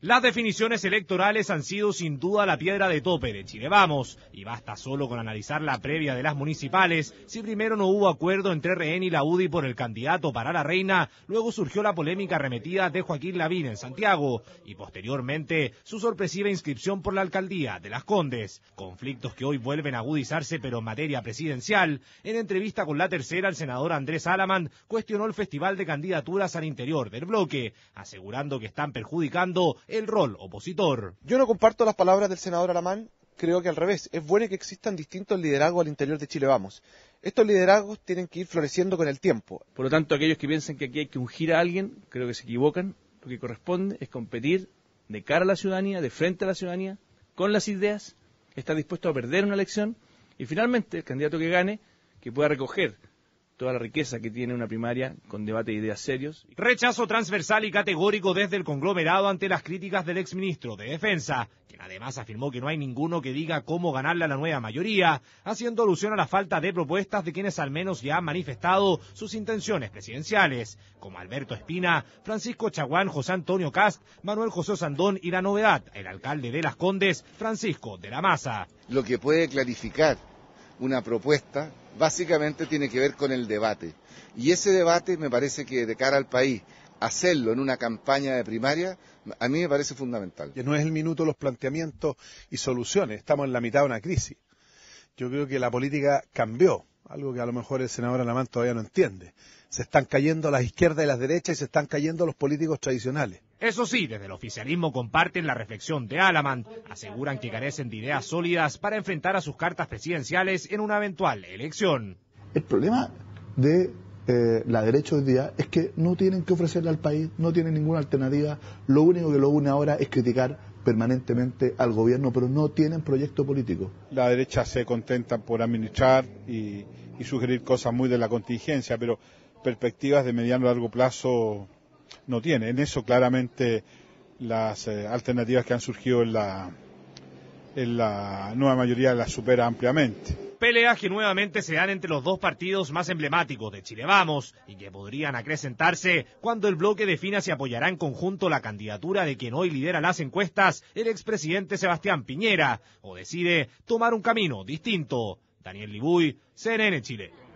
Las definiciones electorales han sido sin duda la piedra de tope de Chile Vamos, y basta solo con analizar la previa de las municipales. Si primero no hubo acuerdo entre rehén y la UDI por el candidato para la reina, luego surgió la polémica arremetida de Joaquín Lavín en Santiago, y posteriormente su sorpresiva inscripción por la alcaldía de Las Condes. Conflictos que hoy vuelven a agudizarse, pero en materia presidencial. En entrevista con la tercera, el senador Andrés Alamán cuestionó el festival de candidaturas al interior del bloque, asegurando que están perjudicando el rol opositor. Yo no comparto las palabras del senador Alamán, creo que al revés, es bueno que existan distintos liderazgos al interior de Chile Vamos. Estos liderazgos tienen que ir floreciendo con el tiempo. Por lo tanto, aquellos que piensan que aquí hay que ungir a alguien, creo que se equivocan. Lo que corresponde es competir de cara a la ciudadanía, de frente a la ciudadanía, con las ideas, estar dispuesto a perder una elección y finalmente el candidato que gane, que pueda recoger toda la riqueza que tiene una primaria con debate de ideas serios. Rechazo transversal y categórico desde el conglomerado ante las críticas del exministro de Defensa, quien además afirmó que no hay ninguno que diga cómo ganarle a la nueva mayoría, haciendo alusión a la falta de propuestas de quienes al menos ya han manifestado sus intenciones presidenciales, como Alberto Espina, Francisco Chaguán, José Antonio Cast, Manuel José Sandón y la novedad, el alcalde de Las Condes, Francisco de la Maza. Lo que puede clarificar una propuesta, básicamente tiene que ver con el debate. Y ese debate me parece que de cara al país, hacerlo en una campaña de primaria, a mí me parece fundamental. Ya no es el minuto los planteamientos y soluciones, estamos en la mitad de una crisis. Yo creo que la política cambió, algo que a lo mejor el senador Alamán todavía no entiende. Se están cayendo las izquierdas y las derechas y se están cayendo los políticos tradicionales. Eso sí, desde el oficialismo comparten la reflexión de Alamán, aseguran que carecen de ideas sólidas para enfrentar a sus cartas presidenciales en una eventual elección. El problema de eh, la derecha hoy día es que no tienen que ofrecerle al país, no tienen ninguna alternativa, lo único que lo une ahora es criticar permanentemente al gobierno, pero no tienen proyecto político. La derecha se contenta por administrar y, sugerir cosas muy de la contingencia, pero perspectivas de mediano a largo plazo no tiene. En eso claramente las eh, alternativas que han surgido en la, en la nueva mayoría las supera ampliamente. Peleas que nuevamente se dan entre los dos partidos más emblemáticos de Chile Vamos y que podrían acrecentarse cuando el bloque defina si apoyará en conjunto la candidatura de quien hoy lidera las encuestas, el expresidente Sebastián Piñera, o decide tomar un camino distinto. Daniel Libuy, CNN Chile.